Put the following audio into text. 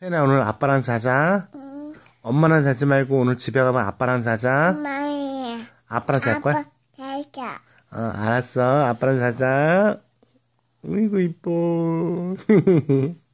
혜나 오늘 아빠랑 자자. 응. 엄마랑 자지 말고 오늘 집에 가면 아빠랑 자자. 엄마야. 아빠랑 잘 거야? 자자. 어, 알았어. 아빠랑 자자. 으이고 이뻐.